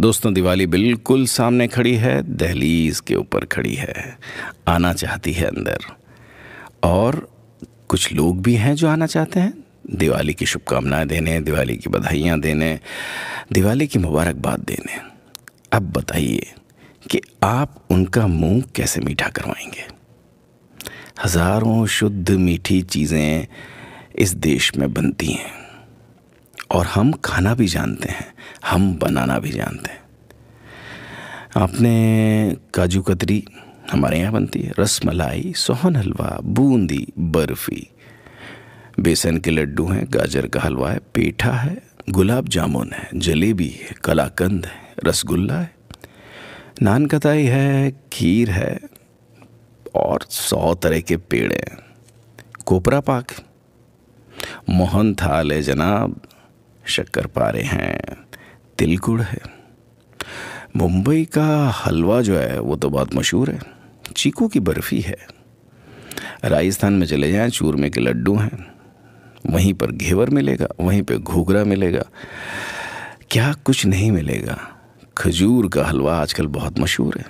दोस्तों दिवाली बिल्कुल सामने खड़ी है दहलीज के ऊपर खड़ी है आना चाहती है अंदर और कुछ लोग भी हैं जो आना चाहते हैं दिवाली की शुभकामनाएं देने दिवाली की बधाइयाँ देने दिवाली की मुबारकबाद देने अब बताइए कि आप उनका मुंह कैसे मीठा करवाएंगे हज़ारों शुद्ध मीठी चीज़ें इस देश में बनती हैं और हम खाना भी जानते हैं हम बनाना भी जानते हैं आपने काजू कतरी हमारे यहाँ बनती है रस मलाई सोहन हलवा बूंदी बर्फ़ी बेसन के लड्डू हैं गाजर का हलवा है पेठा है गुलाब जामुन है जलेबी है कलाकंद है रसगुल्ला है नान कताई है खीर है और सौ तरह के पेड़े हैं कोपरा पाक मोहन थाल है जनाब शक्कर पारे हैं तिलगुड़ है मुंबई का हलवा जो है वो तो बहुत मशहूर है चीकू की बर्फ़ी है राजस्थान में चले जाएं चूरमे के लड्डू हैं वहीं पर घेवर मिलेगा वहीं पर घूघरा मिलेगा क्या कुछ नहीं मिलेगा खजूर का हलवा आजकल बहुत मशहूर है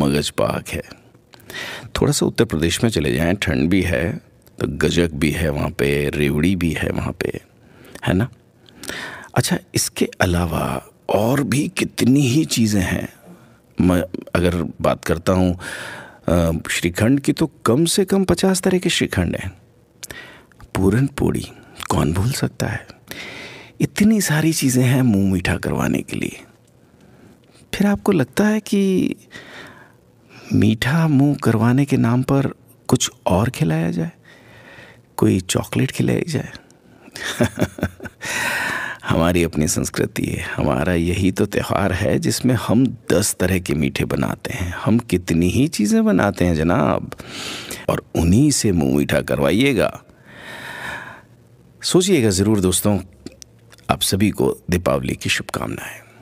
मगज पाक है थोड़ा सा उत्तर प्रदेश में चले जाएं ठंड भी है तो गजक भी है वहाँ पे रेवड़ी भी है वहाँ पे है ना अच्छा इसके अलावा और भी कितनी ही चीज़ें हैं मैं अगर बात करता हूँ श्रीखंड की तो कम से कम पचास तरह के श्रीखंड हैं पूरन पोड़ी कौन भूल सकता है इतनी सारी चीज़ें हैं मुंह मीठा करवाने के लिए फिर आपको लगता है कि मीठा मुंह करवाने के नाम पर कुछ और खिलाया जाए कोई चॉकलेट खिलाई जाए हमारी अपनी संस्कृति है हमारा यही तो त्यौहार है जिसमें हम दस तरह के मीठे बनाते हैं हम कितनी ही चीज़ें बनाते हैं जनाब और उन्हीं से मुँह मीठा करवाइएगा सोचिएगा ज़रूर दोस्तों आप सभी को दीपावली की शुभकामनाएं